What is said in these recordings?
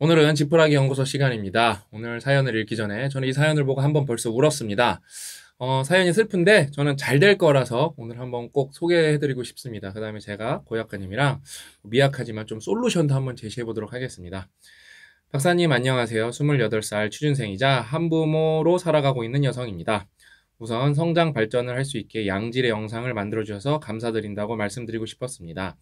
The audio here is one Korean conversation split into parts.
오늘은 지푸라기 연구소 시간입니다. 오늘 사연을 읽기 전에 저는 이 사연을 보고 한번 벌써 울었습니다. 어, 사연이 슬픈데 저는 잘 될 거라서 오늘 한번 꼭 소개해드리고 싶습니다. 그 다음에 제가 고약가님이랑 미약하지만 좀 솔루션도 한번 제시해보도록 하겠습니다. 박사님 안녕하세요. 28살 취준생이자 한부모로 살아가고 있는 여성입니다. 우선 성장 발전을 할 수 있게 양질의 영상을 만들어주셔서 감사드린다고 말씀드리고 싶었습니다.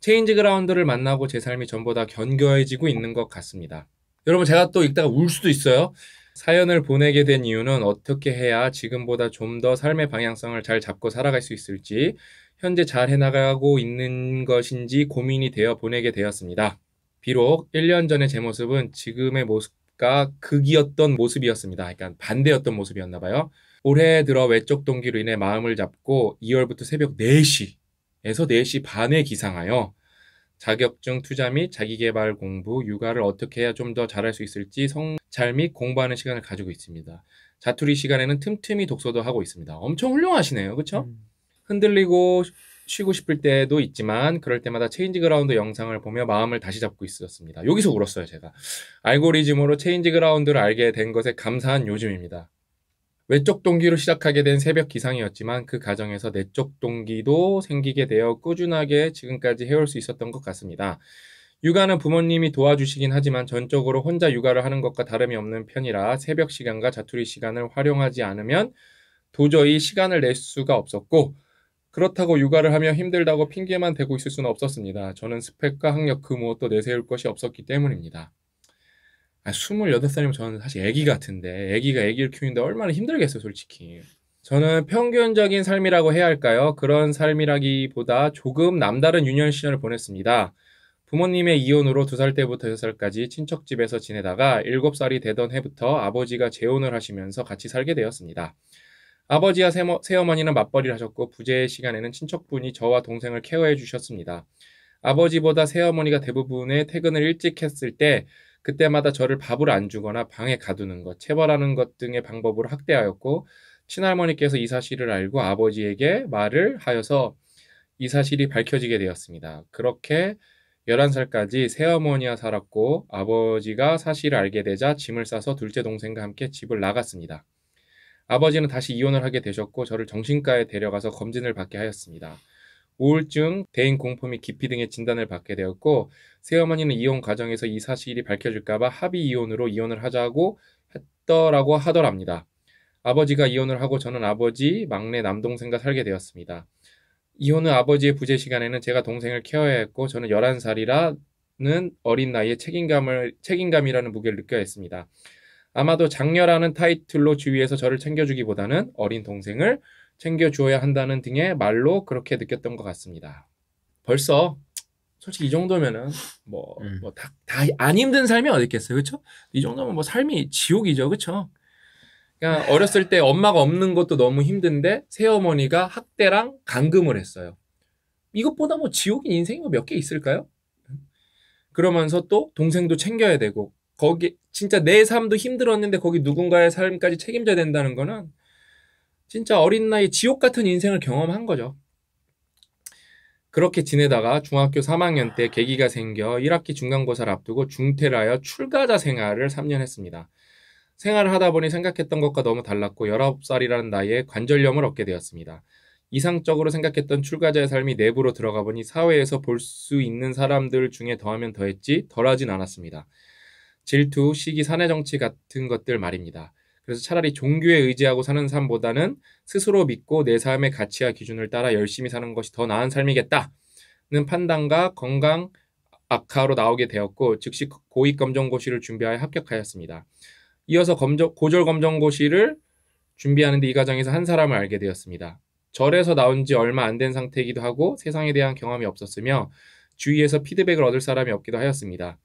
체인지 그라운드를 만나고 제 삶이 전보다 견고해지고 있는 것 같습니다. 여러분 제가 또 읽다가 울 수도 있어요. 사연을 보내게 된 이유는 어떻게 해야 지금보다 좀 더 삶의 방향성을 잘 잡고 살아갈 수 있을지 현재 잘 해나가고 있는 것인지 고민이 되어 보내게 되었습니다. 비록 1년 전의 제 모습은 지금의 모습과 극이었던 모습이었습니다. 그러니까 반대였던 모습이었나 봐요. 올해 들어 외적 동기로 인해 마음을 잡고 2월부터 새벽 4시에서 4시 반에 기상하여 자격증 투자 및 자기개발 공부, 육아를 어떻게 해야 좀 더 잘할 수 있을지 성찰 및 공부하는 시간을 가지고 있습니다. 자투리 시간에는 틈틈이 독서도 하고 있습니다. 엄청 훌륭하시네요. 그렇죠? 음. 흔들리고 쉬고 싶을 때도 있지만 그럴 때마다 체인지 그라운드 영상을 보며 마음을 다시 잡고 있었습니다. 여기서 울었어요, 제가. 알고리즘으로 체인지 그라운드를 알게 된 것에 감사한 요즘입니다. 외쪽 동기로 시작하게 된 새벽 기상이었지만 그 과정에서 내쪽 동기도 생기게 되어 꾸준하게 지금까지 해올 수 있었던 것 같습니다. 육아는 부모님이 도와주시긴 하지만 전적으로 혼자 육아를 하는 것과 다름이 없는 편이라 새벽 시간과 자투리 시간을 활용하지 않으면 도저히 시간을 낼 수가 없었고 그렇다고 육아를 하며 힘들다고 핑계만 대고 있을 수는 없었습니다. 저는 스펙과 학력 그 무엇도 내세울 것이 없었기 때문입니다. 2 8 살이면 저는 사실 아기 같은데 아기가 아기를 키우는데 얼마나 힘들겠어요 솔직히 저는 평균적인 삶이라고 해야 할까요? 그런 삶이라기보다 조금 남다른 유년 시절을 보냈습니다. 부모님의 이혼으로 두 살 때부터 여섯 살까지 친척집에서 지내다가 일곱 살이 되던 해부터 아버지가 재혼을 하시면서 같이 살게 되었습니다. 아버지와 새모, 새어머니는 맞벌이를 하셨고 부재의 시간에는 친척분이 저와 동생을 케어해 주셨습니다. 아버지보다 새어머니가 대부분의 퇴근을 일찍 했을 때 그때마다 저를 밥을 안 주거나 방에 가두는 것, 체벌하는 것 등의 방법으로 학대하였고 친할머니께서 이 사실을 알고 아버지에게 말을 하여서 이 사실이 밝혀지게 되었습니다. 그렇게 11살까지 새어머니와 살았고 아버지가 사실을 알게 되자 짐을 싸서 둘째 동생과 함께 집을 나갔습니다. 아버지는 다시 이혼을 하게 되셨고 저를 정신과에 데려가서 검진을 받게 하였습니다. 우울증, 대인공포 및 기피 등의 진단을 받게 되었고 새어머니는 이혼 과정에서 이 사실이 밝혀질까봐 합의 이혼으로 이혼을 하자고 했더라고 하더랍니다. 아버지가 이혼을 하고 저는 아버지, 막내 남동생과 살게 되었습니다. 이혼 후 아버지의 부재 시간에는 제가 동생을 케어해야 했고 저는 11살이라는 어린 나이에 책임감을 책임감이라는 무게를 느껴야 했습니다. 아마도 장녀라는 타이틀로 주위에서 저를 챙겨주기보다는 어린 동생을 챙겨주어야 한다는 등의 말로 그렇게 느꼈던 것 같습니다. 벌써 솔직히 이 정도면은 뭐뭐다안 음. 뭐 힘든 삶이 어디 있겠어요, 그렇죠? 이 정도면 뭐 삶이 지옥이죠, 그렇죠? 그러 그러니까 어렸을 때 엄마가 없는 것도 너무 힘든데 새어머니가 학대랑 감금을 했어요. 이것보다 뭐 지옥인 인생이 뭐몇개 있을까요? 그러면서 또 동생도 챙겨야 되고 거기 진짜 내 삶도 힘들었는데 거기 누군가의 삶까지 책임져야 된다는 거는 진짜 어린 나이 지옥 같은 인생을 경험한 거죠. 그렇게 지내다가 중학교 3학년 때 계기가 생겨 1학기 중간고사를 앞두고 중퇴를 하여 출가자 생활을 3년 했습니다. 생활을 하다 보니 생각했던 것과 너무 달랐고 19살이라는 나이에 관절염을 얻게 되었습니다. 이상적으로 생각했던 출가자의 삶이 내부로 들어가 보니 사회에서 볼 수 있는 사람들 중에 더하면 더했지 덜하진 않았습니다. 질투, 시기, 사내 정치 같은 것들 말입니다. 그래서 차라리 종교에 의지하고 사는 삶보다는 스스로 믿고 내 삶의 가치와 기준을 따라 열심히 사는 것이 더 나은 삶이겠다는 판단과 건강 악화로 나오게 되었고 즉시 고위 검정고시를 준비하여 합격하였습니다. 이어서 검정, 고졸 검정고시를 준비하는데 이 과정에서 한 사람을 알게 되었습니다. 절에서 나온 지 얼마 안 된 상태이기도 하고 세상에 대한 경험이 없었으며 주위에서 피드백을 얻을 사람이 없기도 하였습니다.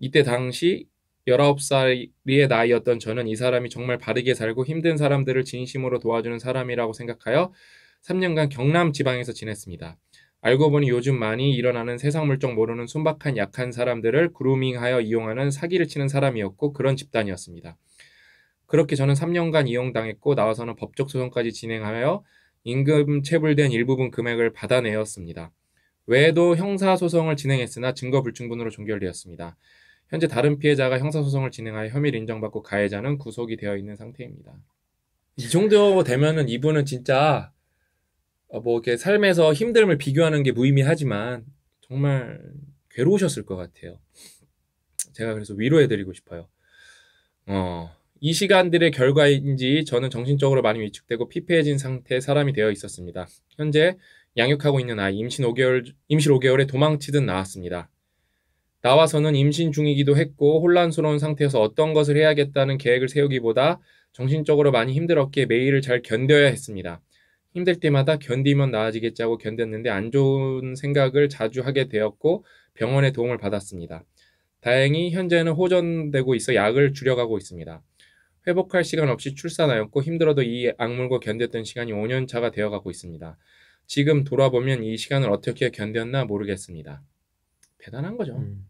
이때 당시 열아홉 살의 나이였던 저는 이 사람이 정말 바르게 살고 힘든 사람들을 진심으로 도와주는 사람이라고 생각하여 3년간 경남 지방에서 지냈습니다. 알고 보니 요즘 많이 일어나는 세상 물정 모르는 순박한 약한 사람들을 그루밍하여 이용하는 사기를 치는 사람이었고 그런 집단이었습니다. 그렇게 저는 3년간 이용당했고 나와서는 법적 소송까지 진행하여 임금 체불된 일부분 금액을 받아내었습니다. 외에도 형사소송을 진행했으나 증거 불충분으로 종결되었습니다. 현재 다른 피해자가 형사소송을 진행하여 혐의를 인정받고 가해자는 구속이 되어 있는 상태입니다. 이 정도 되면은 이분은 진짜 어, 뭐 이렇게 삶에서 힘듦을 비교하는 게 무의미하지만 정말 괴로우셨을 것 같아요. 제가 그래서 위로해드리고 싶어요. 어, 이 시간들의 결과인지 저는 정신적으로 많이 위축되고 피폐해진 상태의 사람이 되어 있었습니다. 현재 양육하고 있는 아이 임신 5개월 임신 5개월에 도망치듯 나왔습니다. 나와서는 임신 중이기도 했고 혼란스러운 상태에서 어떤 것을 해야겠다는 계획을 세우기보다 정신적으로 많이 힘들었기에 매일을 잘 견뎌야 했습니다. 힘들 때마다 견디면 나아지겠지 하고 견뎠는데 안 좋은 생각을 자주 하게 되었고 병원의 도움을 받았습니다. 다행히 현재는 호전되고 있어 약을 줄여가고 있습니다. 회복할 시간 없이 출산하였고 힘들어도 이 악물고 견뎠던 시간이 5년 차가 되어가고 있습니다. 지금 돌아보면 이 시간을 어떻게 견뎠나 모르겠습니다. 대단한 거죠. 음.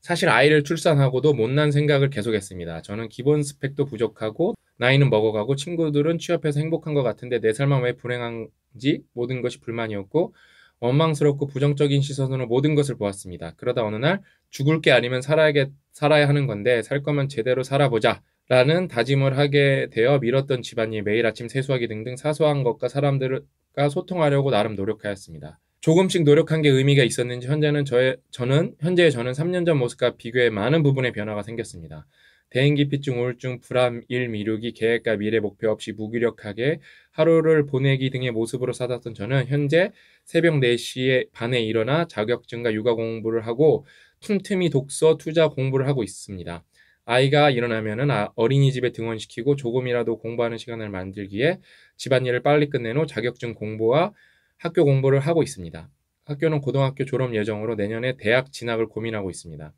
사실 아이를 출산하고도 못난 생각을 계속했습니다. 저는 기본 스펙도 부족하고 나이는 먹어가고 친구들은 취업해서 행복한 것 같은데 내 삶은 왜 불행한지 모든 것이 불만이었고 원망스럽고 부정적인 시선으로 모든 것을 보았습니다. 그러다 어느 날 죽을 게 아니면 살아야 살아야 하는 건데 살 거면 제대로 살아보자. 라는 다짐을 하게 되어 밀었던 집안일 매일 아침 세수하기 등등 사소한 것과 사람들과 소통하려고 나름 노력하였습니다. 조금씩 노력한 게 의미가 있었는지 현재는 저의 저는 현재의 저는 3년 전 모습과 비교해 많은 부분의 변화가 생겼습니다. 대인기피증, 우울증, 불안, 일 미루기, 계획과 미래 목표 없이 무기력하게 하루를 보내기 등의 모습으로 살았던 저는 현재 새벽 4시에 반에 일어나 자격증과 육아 공부를 하고 틈틈이 독서, 투자 공부를 하고 있습니다. 아이가 일어나면은 아, 어린이집에 등원시키고 조금이라도 공부하는 시간을 만들기에 집안일을 빨리 끝내후 자격증 공부와 학교 공부를 하고 있습니다. 학교는 고등학교 졸업 예정으로 내년에 대학 진학을 고민하고 있습니다.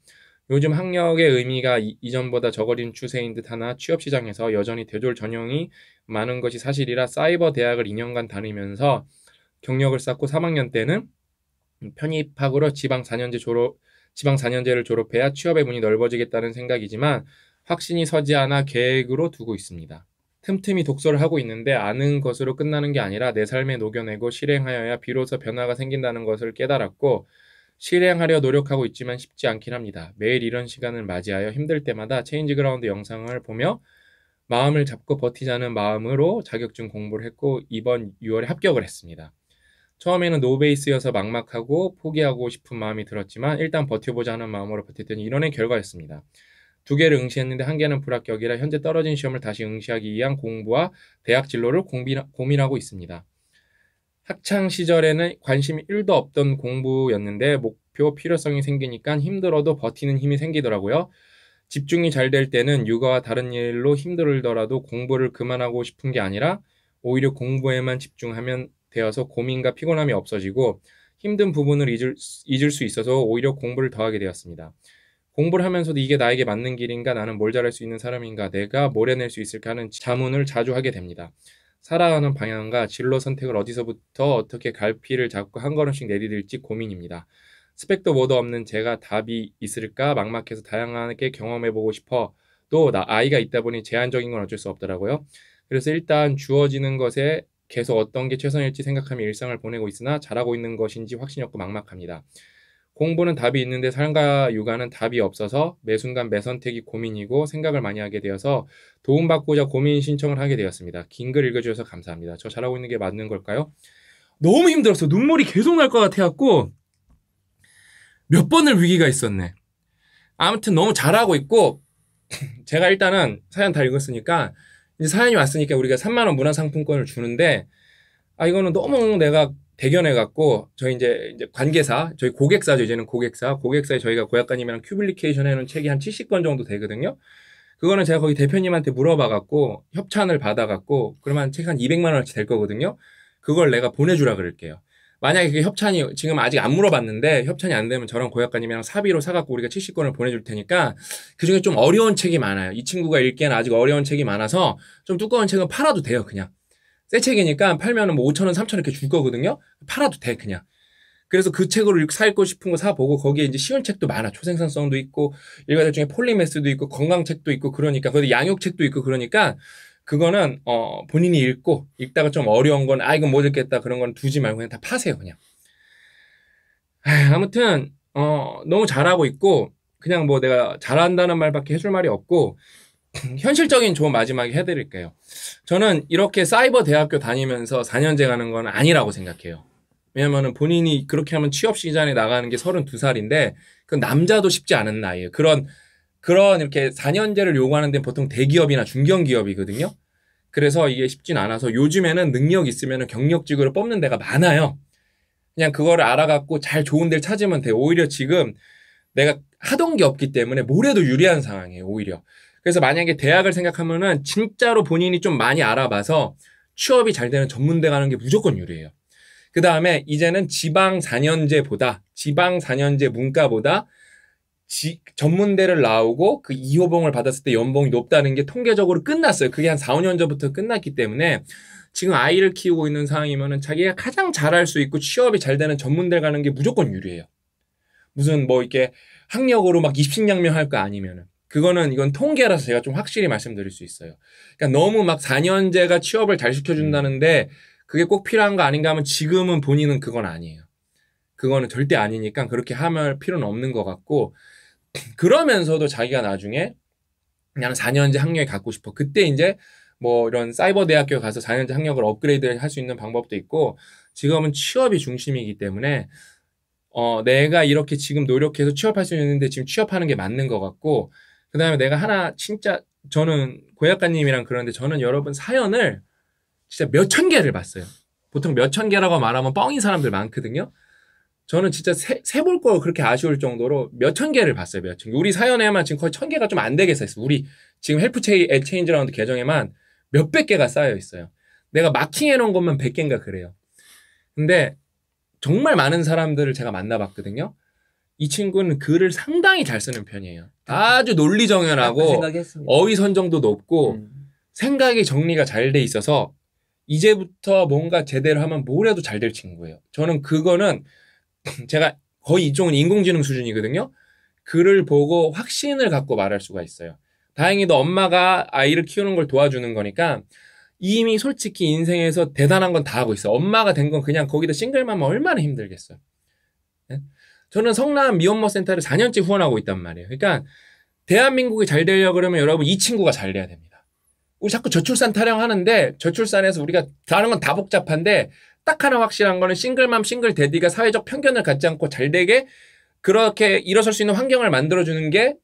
요즘 학력의 의미가 이전보다 적어진 추세인 듯 하나 취업 시장에서 여전히 대졸 전형이 많은 것이 사실이라 사이버 대학을 2년간 다니면서 경력을 쌓고 3학년 때는 편입학으로 지방 4년제 졸업 지방 4년제를 졸업해야 취업의 문이 넓어지겠다는 생각이지만 확신이 서지 않아 계획으로 두고 있습니다. 틈틈이 독서를 하고 있는데 아는 것으로 끝나는 게 아니라 내 삶에 녹여내고 실행하여야 비로소 변화가 생긴다는 것을 깨달았고 실행하려 노력하고 있지만 쉽지 않긴 합니다. 매일 이런 시간을 맞이하여 힘들 때마다 체인지 그라운드 영상을 보며 마음을 잡고 버티자는 마음으로 자격증 공부를 했고 이번 6월에 합격을 했습니다. 처음에는 노베이스여서 막막하고 포기하고 싶은 마음이 들었지만 일단 버텨보자는 마음으로 버텼더니 이런 결과였습니다. 두 개를 응시했는데 한 개는 불합격이라 현재 떨어진 시험을 다시 응시하기 위한 공부와 대학 진로를 고민, 하고 있습니다. 학창 시절에는 관심이 1도 없던 공부였는데 목표 필요성이 생기니까 힘들어도 버티는 힘이 생기더라고요. 집중이 잘 될 때는 육아와 다른 일로 힘들더라도 공부를 그만하고 싶은 게 아니라 오히려 공부에만 집중하면 되어서 고민과 피곤함이 없어지고 힘든 부분을 잊을, 잊을 수 있어서 오히려 공부를 더하게 되었습니다. 공부를 하면서도 이게 나에게 맞는 길인가 나는 뭘 잘할 수 있는 사람인가 내가 뭘 해낼 수 있을까 하는 자문을 자주 하게 됩니다. 살아가는 방향과 진로 선택을 어디서부터 어떻게 갈피를 잡고 한 걸음씩 내디딜지 고민입니다. 스펙도 뭐도 없는 제가 답이 있을까 막막해서 다양하게 경험해보고 싶어 또 나 아이가 있다 보니 제한적인 건 어쩔 수 없더라고요. 그래서 일단 주어지는 것에 계속 어떤 게 최선일지 생각하며 일상을 보내고 있으나 잘하고 있는 것인지 확신이 없고 막막합니다. 공부는 답이 있는데 삶과 육아는 답이 없어서 매순간 매선택이 고민이고 생각을 많이 하게 되어서 도움받고자 고민 신청을 하게 되었습니다. 긴 글 읽어주셔서 감사합니다. 저 잘하고 있는 게 맞는 걸까요? 너무 힘들었어. 눈물이 계속 날 것 같아갖고 몇 번을 위기가 있었네. 아무튼 너무 잘하고 있고 제가 일단은 사연 다 읽었으니까 이제 사연이 왔으니까 우리가 3만 원 문화상품권을 주는데 아 이거는 너무 내가 대견해 갖고 저희 이제 이제 관계사 저희 고객사죠 이제는 고객사 고객사에 저희가 고약가님이랑 큐블리케이션 해놓은 책이 한 70권 정도 되거든요. 그거는 제가 거기 대표님한테 물어봐 갖고 협찬을 받아 갖고 그러면 책 한 200만 원어치 될 거거든요. 그걸 내가 보내주라 그럴게요. 만약에 그게 협찬이 지금 아직 안 물어봤는데 협찬이 안 되면 저랑 고약가님이랑 사비로 사갖고 우리가 70권을 보내줄 테니까 그중에 좀 어려운 책이 많아요. 이 친구가 읽기엔 아직 어려운 책이 많아서 좀 두꺼운 책은 팔아도 돼요 그냥. 새 책이니까 팔면뭐 5천 원, 3천 원 이렇게 줄 거거든요. 팔아도 돼 그냥. 그래서 그 책으로 살고 싶은 거 사보고 거기에 이제 쉬운 책도 많아. 초생산성도 있고 일가들 중에 폴리메스도 있고 건강책도 있고 그러니까 거기 양육책도 있고 그러니까 그거는 어 본인이 읽고 읽다가 좀 어려운 건 아 이건 못 읽겠다 그런 건 두지 말고 그냥 다 파세요 그냥. 아무튼 어 너무 잘하고 있고 그냥 뭐 내가 잘한다는 말밖에 해줄 말이 없고 현실적인 조언 마지막에 해드릴게요. 저는 이렇게 사이버 대학교 다니면서 4년제 가는 건 아니라고 생각해요. 왜냐면은 본인이 그렇게 하면 취업 시즌에 나가는 게 32살인데 그 남자도 쉽지 않은 나이에요. 그런 그런 이렇게 4년제를 요구하는 데는 보통 대기업이나 중견기업이거든요. 그래서 이게 쉽진 않아서 요즘에는 능력 있으면 경력직으로 뽑는 데가 많아요. 그냥 그거를 알아갖고 잘 좋은 데를 찾으면 돼요. 오히려 지금 내가 하던 게 없기 때문에 모래도 유리한 상황이에요, 오히려. 그래서 만약에 대학을 생각하면은 진짜로 본인이 좀 많이 알아봐서 취업이 잘 되는 전문대 가는 게 무조건 유리해요. 그 다음에 이제는 지방 4년제보다 지방 4년제 문과보다 지, 전문대를 나오고 그 2호봉을 받았을 때 연봉이 높다는 게 통계적으로 끝났어요. 그게 한 4, 5년 전부터 끝났기 때문에 지금 아이를 키우고 있는 상황이면은 자기가 가장 잘할 수 있고 취업이 잘 되는 전문대 가는 게 무조건 유리해요. 무슨 뭐 이렇게 학력으로 막 입신양명할 거 아니면은. 그거는 이건 통계라서 제가 좀 확실히 말씀드릴 수 있어요. 그러니까 너무 막 4년제가 취업을 잘 시켜준다는데 음. 그게 꼭 필요한 거 아닌가 하면 지금은 본인은 그건 아니에요. 그거는 절대 아니니까 그렇게 하면 필요는 없는 것 같고 그러면서도 자기가 나중에 그냥 4년제 학력에 갖고 싶어. 그때 이제 뭐 이런 사이버 대학교 가서 4년제 학력을 업그레이드 할 수 있는 방법도 있고 지금은 취업이 중심이기 때문에 어 내가 이렇게 지금 노력해서 취업할 수 있는데 지금 취업하는 게 맞는 것 같고 그 다음에 내가 하나 진짜 저는 고약가님이랑 그러는데 저는 여러분 사연을 진짜 몇 천 개를 봤어요. 보통 몇 천 개라고 말하면 뻥인 사람들 많거든요. 저는 진짜 세, 세볼 거 그렇게 아쉬울 정도로 몇 천 개를 봤어요. 몇천 개. 우리 사연에만 지금 거의 천 개가 좀 안 되겠어 있어. 요 우리 지금 헬프 체이 체인지 라운드 계정에만 몇 백 개가 쌓여 있어요. 내가 마킹해 놓은 것만 백개인가 그래요. 근데 정말 많은 사람들을 제가 만나봤거든요. 이 친구는 글을 상당히 잘 쓰는 편이에요. 아, 아주 논리 정연하고 어휘 선정도 높고 음. 생각의 정리가 잘 돼 있어서 이제부터 뭔가 제대로 하면 뭐래도잘 될 친구예요. 저는 그거는 제가 거의 이쪽은 인공지능 수준이거든요. 글을 보고 확신을 갖고 말할 수가 있어요. 다행히도 엄마가 아이를 키우는 걸 도와주는 거니까 이미 솔직히 인생에서 대단한 건 다 하고 있어. 엄마가 된 건 그냥 거기다 싱글맘 얼마나 힘들겠어요. 저는 성남 미혼모 센터를 4년째 후원하고 있단 말이에요. 그러니까 대한민국이 잘 되려 그러면 여러분 이 친구가 잘 돼야 됩니다. 우리 자꾸 저출산 타령하는데 저출산에서 우리가 다른 건 다 복잡한데 딱 하나 확실한 거는 싱글맘 싱글 대디가 사회적 편견을 갖지 않고 잘 되게 그렇게 일어설 수 있는 환경을 만들어 주는 게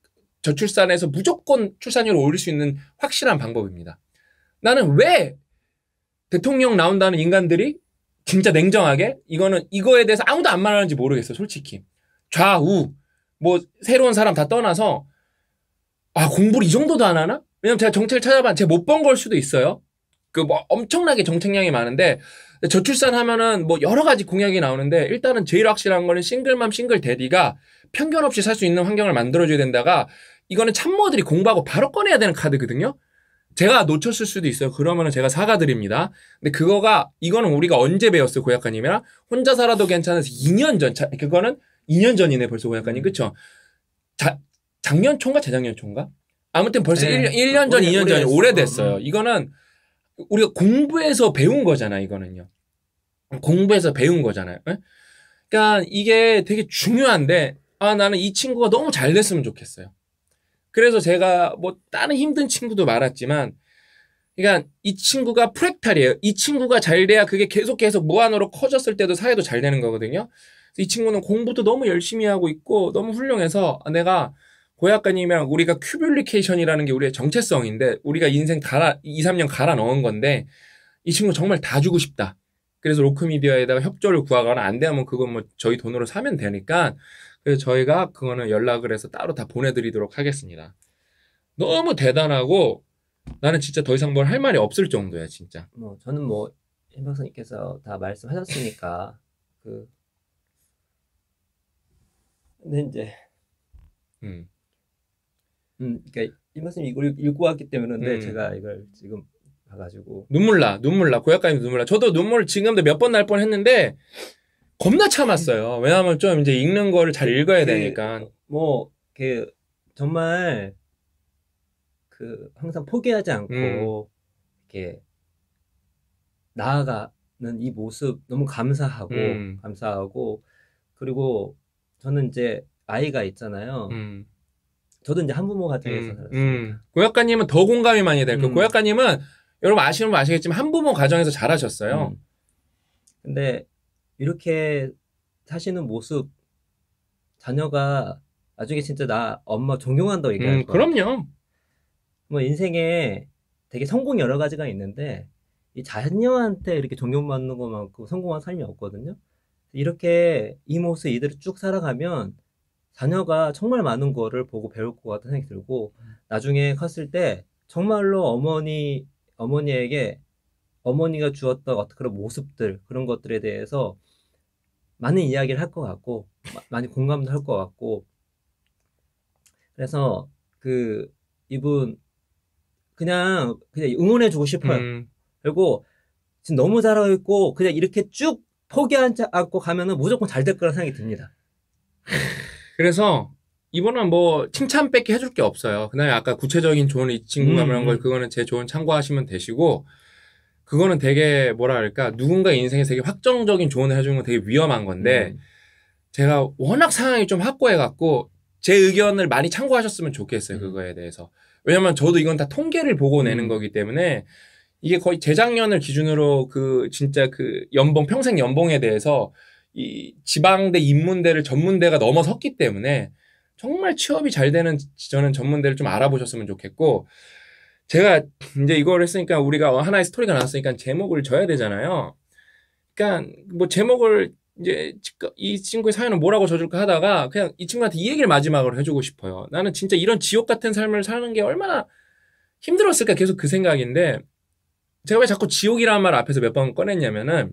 저출산에서 무조건 출산율을 올릴 수 있는 확실한 방법입니다. 나는 왜 대통령 나온다는 인간들이 진짜 냉정하게 이거는 이거에 대해서 아무도 안 말하는지 모르겠어 솔직히 좌우 뭐 새로운 사람 다 떠나서 아 공부를 이 정도도 안 하나? 왜냐면 제가 정책을 찾아봤는데 제가 못 본 걸 수도 있어요. 그 뭐 엄청나게 정책량이 많은데 저출산 하면은 뭐 여러 가지 공약이 나오는데 일단은 제일 확실한 거는 싱글맘 싱글 대디가 편견 없이 살 수 있는 환경을 만들어줘야 된다가 이거는 참모들이 공부하고 바로 꺼내야 되는 카드거든요. 제가 놓쳤을 수도 있어요. 그러면은 제가 사과드립니다. 근데 그거가 이거는 우리가 언제 배웠어요, 고약관님이랑 혼자 살아도 괜찮아서 2년 전 차, 그거는 2년 전이네 벌써 약간이 음. 그쵸? 자, 작년 초인가 재작년 초인가? 아무튼 벌써 네. 1, 년 전, 오래, 2년 전이 오래됐어요. 오 음. 이거는 우리가 공부해서 배운 거잖아, 이거는요. 공부해서 배운 거잖아요. 에? 예? 그러니까 이게 되게 중요한데, 아, 나는 이 친구가 너무 잘 됐으면 좋겠어요. 그래서 제가 뭐 다른 힘든 친구도 많았지만, 그러니까 이 친구가 프랙탈이에요. 이 친구가 잘 돼야 그게 계속 계속 무한으로 커졌을 때도 사회도 잘 되는 거거든요. 이 친구는 공부도 너무 열심히 하고 있고 너무 훌륭해서 아, 내가 고약가이면 우리가 큐뷸리케이션이라는 게 우리의 정체성인데 우리가 인생 갈아 2, 3년 갈아 넣은 건데 이 친구 정말 다 주고 싶다. 그래서 로크미디어에다가 협조를 구하거나 안 되면 그건 뭐 저희 돈으로 사면 되니까 그래서 저희가 그거는 연락을 해서 따로 다 보내드리도록 하겠습니다. 너무 대단하고 나는 진짜 더 이상 뭘 할 말이 없을 정도야 진짜. 뭐 저는 뭐임 박사님께서 다 말씀하셨으니까 그 근데 네, 이제 음. 음, 그러니까 이 말씀 이걸 읽고 왔기 때문에 근데 네, 음. 제가 이걸 지금 봐가지고 눈물 나, 눈물 나, 고약감이 눈물 나. 저도 눈물 지금도 몇 번 날 뻔했는데 겁나 참았어요. 왜냐하면 좀 이제 읽는 거를 잘 읽어야 그, 되니까. 뭐, 그 정말 그 항상 포기하지 않고 음. 이렇게 나아가는 이 모습 너무 감사하고 음. 감사하고 그리고 저는 이제 아이가 있잖아요. 음. 저도 이제 한부모가 정에서 음, 살았어요. 음. 고약가님은 더 공감이 많이 될 거예요. 음. 고약가님은 여러분 아시면 는 아시겠지만 한부모 가정에서 자라셨어요 음. 근데 이렇게 사시는 모습 자녀가 나중에 진짜 나 엄마 존경한다고 음, 얘기할 거예요. 그럼요. 뭐 인생에 되게 성공 여러 가지가 있는데 이 자녀한테 이렇게 존경받는 것만큼 성공한 삶이 없거든요. 이렇게 이 모습 이대로 쭉 살아가면 자녀가 정말 많은 거를 보고 배울 것 같다는 생각이 들고 나중에 컸을 때 정말로 어머니 어머니에게 어머니가 주었던 어떤 그런 모습들 그런 것들에 대해서 많은 이야기를 할 것 같고 많이 공감도 할 것 같고 그래서 그 이분 그냥 그냥 응원해주고 싶어요. 음. 그리고 지금 너무 잘하고 있고 그냥 이렇게 쭉 포기하지 않고 가면은 무조건 잘 될 거라 생각이 듭니다. 그래서 이번은 뭐 칭찬 뺏기 해줄 게 없어요. 그다음에 아까 구체적인 조언 이 친구가 말한 음. 걸 그거는 제 조언 참고하시면 되시고 그거는 되게 뭐라 그럴까 누군가 인생에 되게 확정적인 조언을 해주는 건 되게 위험한 건데 음. 제가 워낙 상황이 좀 확고해갖고 제 의견을 많이 참고하셨으면 좋겠어요 음. 그거에 대해서 왜냐면 저도 이건 다 통계를 보고 내는 음. 거기 때문에 이게 거의 재작년을 기준으로 그 진짜 그 연봉 평생 연봉에 대해서 이 지방대 인문대를 전문대가 넘어섰기 때문에 정말 취업이 잘 되는 저는 전문대를 좀 알아보셨으면 좋겠고 제가 이제 이걸 했으니까 우리가 어, 하나의 스토리가 나왔으니까 제목을 져야 되잖아요. 그러니까 뭐 제목을 이제 이 친구의 사연을 뭐라고 져줄까 하다가 그냥 이 친구한테 이 얘기를 마지막으로 해주고 싶어요. 나는 진짜 이런 지옥 같은 삶을 사는 게 얼마나 힘들었을까 계속 그 생각인데 제가 왜 자꾸 지옥이라는 말 앞에서 몇 번 꺼냈냐면은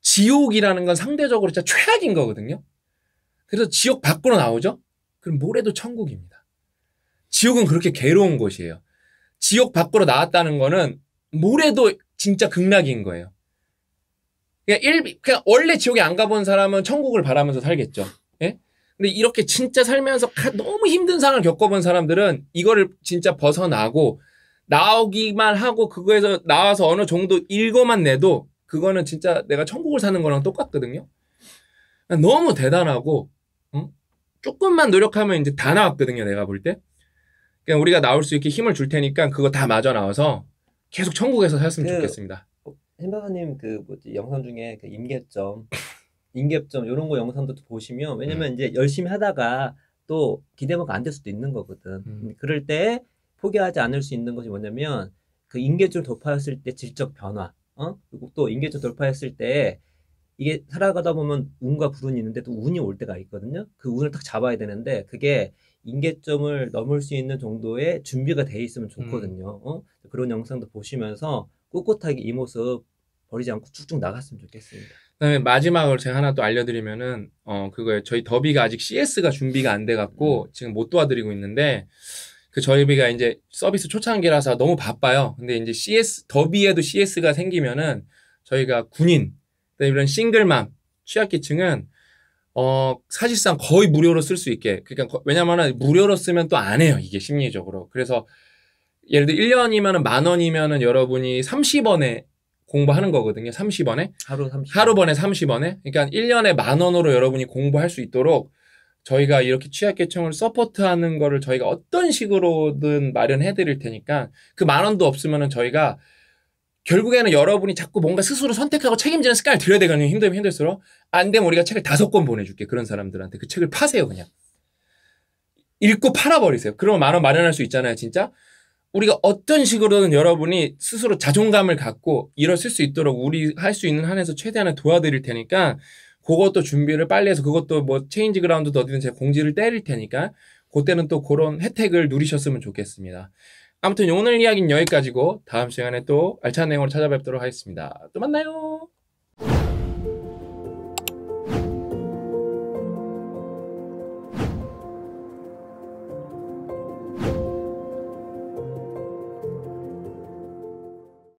지옥이라는 건 상대적으로 진짜 최악인 거거든요. 그래서 지옥 밖으로 나오죠. 그럼 모래도 천국입니다. 지옥은 그렇게 괴로운 곳이에요. 지옥 밖으로 나왔다는 거는 모래도 진짜 극락인 거예요. 그냥 일 그냥 원래 지옥에 안 가본 사람은 천국을 바라면서 살겠죠. 예? 근데 이렇게 진짜 살면서 너무 힘든 상황을 겪어본 사람들은 이거를 진짜 벗어나고 나오기만 하고 그거에서 나와서 어느 정도 읽어만 내도 그거는 진짜 내가 천국을 사는 거랑 똑같거든요. 너무 대단하고 응? 조금만 노력하면 이제 다 나왔거든요. 내가 볼 때. 그냥 그러니까 우리가 나올 수 있게 힘을 줄 테니까 그거 다 마저 나와서 계속 천국에서 살았으면 그, 좋겠습니다. 햄바사님 그 뭐지 영상 중에 그 임계점, 임계점 이런 거 영상도 보시면 왜냐면 음. 이제 열심히 하다가 또 기대만큼 안될 수도 있는 거거든. 음. 그럴 때 포기하지 않을 수 있는 것이 뭐냐면 그 인계줄 돌파했을 때 질적 변화, 어? 그리고 또 인계줄 돌파했을 때 이게 살아가다 보면 운과 불운이 있는데 또 운이 올 때가 있거든요. 그 운을 딱 잡아야 되는데 그게 인계점을 넘을 수 있는 정도의 준비가 돼 있으면 좋거든요. 음. 어? 그런 영상도 보시면서 꿋꿋하게 이 모습 버리지 않고 쭉쭉 나갔으면 좋겠습니다. 그다음에 마지막으로 제가 하나 또 알려드리면은 어그거에 저희 더비가 아직 CS가 준비가 안 돼갖고 음. 지금 못 도와드리고 있는데 그 저희가 이제 서비스 초창기라서 너무 바빠요. 근데 이제 CS 더비에도 CS가 생기면은 저희가 군인, 이런 싱글맘, 취약계층은 어 사실상 거의 무료로 쓸 수 있게. 그러니까 왜냐면은 무료로 쓰면 또 안 해요. 이게 심리적으로. 그래서 예를 들어 1년이면은 만 원이면은 여러분이 30원에 공부하는 거거든요. 30원에. 하루 3 0 하루 번에 30원에. 그러니까 1년에 만 원으로 여러분이 공부할 수 있도록 저희가 이렇게 취약계층을 서포트하는 거를 저희가 어떤 식으로든 마련해 드릴 테니까 그 만 원도 없으면은 저희가 결국에는 여러분이 자꾸 뭔가 스스로 선택하고 책임지는 습관을 들여야 되거든요. 힘들면 힘들수록. 안 되면 우리가 책을 다섯 권 보내줄게. 그런 사람들한테. 그 책을 파세요, 그냥. 읽고 팔아버리세요. 그러면 만 원 마련할 수 있잖아요, 진짜. 우리가 어떤 식으로든 여러분이 스스로 자존감을 갖고 일어설 수 있도록 우리 할 수 있는 한에서 최대한 도와드릴 테니까 그것도 준비를 빨리 해서 그것도 뭐 체인지 그라운드도 어디든 제가 공지를 때릴 테니까 그때는 또 그런 혜택을 누리셨으면 좋겠습니다. 아무튼 오늘 이야기는 여기까지고 다음 시간에 또 알찬 내용으로 찾아뵙도록 하겠습니다. 또 만나요.